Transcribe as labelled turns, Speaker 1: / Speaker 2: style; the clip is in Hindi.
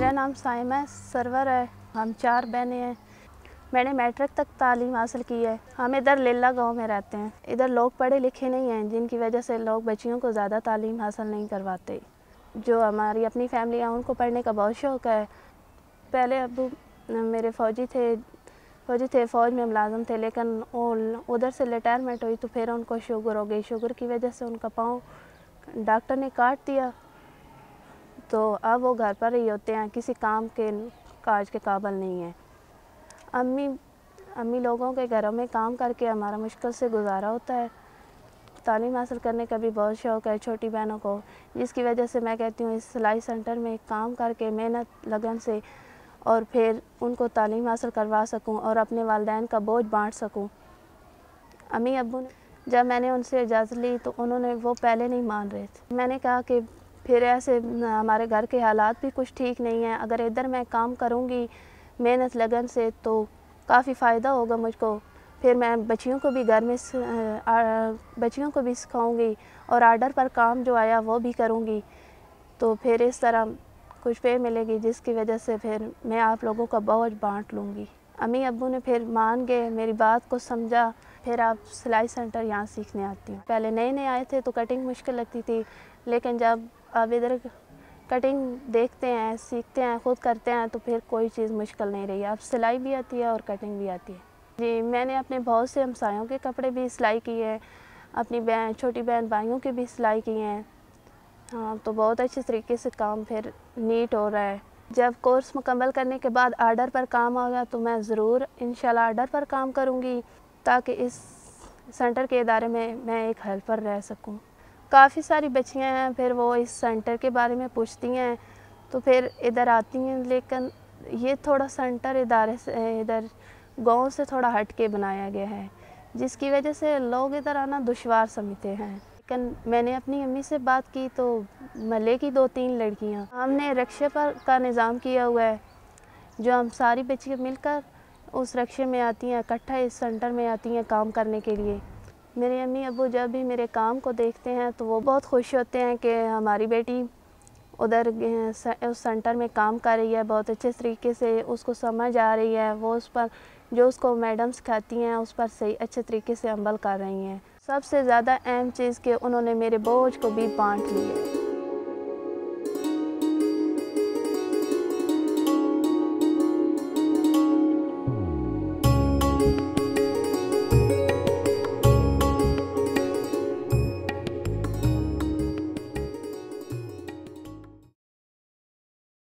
Speaker 1: मेरा नाम साइमा सरवर है हम चार बहनें हैं मैंने मैट्रिक तक तालीम हासिल की है हम इधर लेला गांव में रहते हैं इधर लोग पढ़े लिखे नहीं हैं जिनकी वजह से लोग बच्चियों को ज़्यादा तालीम हासिल नहीं करवाते जो हमारी अपनी फैमिली है उनको पढ़ने का बहुत शौक़ है पहले अब मेरे फ़ौजी थे फौजी थे फ़ौज में मुलाजम थे लेकिन उधर से रिटायरमेंट हुई तो फिर उनको शुगर हो गई शुगर की वजह से उनका पाँव डॉक्टर ने काट दिया तो अब वो घर पर ही होते हैं किसी काम के काज के काबल नहीं है अम्मी अम्मी लोगों के घरों में काम करके हमारा मुश्किल से गुजारा होता है तालीम हासिल करने का भी बहुत शौक़ है छोटी बहनों को जिसकी वजह से मैं कहती हूँ इस सिलाई सेंटर में काम करके मेहनत लगन से और फिर उनको तालीम हासिल करवा सकूँ और अपने वालदेन का बोझ बांट सकूँ अम्मी अबू ने जब मैंने उनसे इजाज़त ली तो उन्होंने वो पहले नहीं मान रहे थे मैंने कहा कि फिर ऐसे हमारे घर के हालात भी कुछ ठीक नहीं हैं अगर इधर मैं काम करूँगी मेहनत लगन से तो काफ़ी फ़ायदा होगा मुझको फिर मैं बच्चियों को भी घर में बच्चियों को भी सिखाऊंगी और आर्डर पर काम जो आया वो भी करूँगी तो फिर इस तरह कुछ पे मिलेगी जिसकी वजह से फिर मैं आप लोगों का बोझ बांट लूँगी अम्मी अबू ने फिर मान गए मेरी बात को समझा फिर आप सिलाई सेंटर यहाँ सीखने आती हूँ पहले नए नए आए थे तो कटिंग मुश्किल लगती थी लेकिन जब अब इधर कटिंग देखते हैं सीखते हैं खुद करते हैं तो फिर कोई चीज़ मुश्किल नहीं रही अब सिलाई भी आती है और कटिंग भी आती है जी मैंने अपने बहुत से हमसायों के कपड़े भी सिलाई किए हैं अपनी बहन छोटी बहन भाइयों के भी सिलाई किए हैं हाँ तो बहुत अच्छे तरीके से काम फिर नीट हो रहा है जब कोर्स मुकम्मल करने के बाद आर्डर पर काम आ गया तो मैं ज़रूर इन आर्डर पर काम करूँगी ताकि इस सेंटर के इदारे में मैं एक हेल्पर रह सकूं। काफ़ी सारी बच्चियां हैं फिर वो इस सेंटर के बारे में पूछती हैं तो फिर इधर आती हैं लेकिन ये थोड़ा सेंटर इदारे से इधर गांव से थोड़ा हट के बनाया गया है जिसकी वजह से लोग इधर आना दुशवार समझते हैं लेकिन मैंने अपनी अम्मी से बात की तो मल्ले की दो तीन लड़कियाँ हमने रक्शे पर का निज़ाम किया हुआ है जो हम सारी बच्चियाँ मिलकर उस रक्शे में आती हैं इकट्ठा इस सेंटर में आती हैं काम करने के लिए मेरे अम्मी अबू जब भी मेरे काम को देखते हैं तो वो बहुत खुश होते हैं कि हमारी बेटी उधर उस सेंटर में काम कर रही है बहुत अच्छे तरीके से उसको समझ आ रही है वो उस पर जो उसको मैडम सिखाती हैं उस पर सही अच्छे तरीके से अमल कर रही हैं सबसे ज़्यादा अहम चीज़ कि उन्होंने मेरे बोझ को भी बांट लिए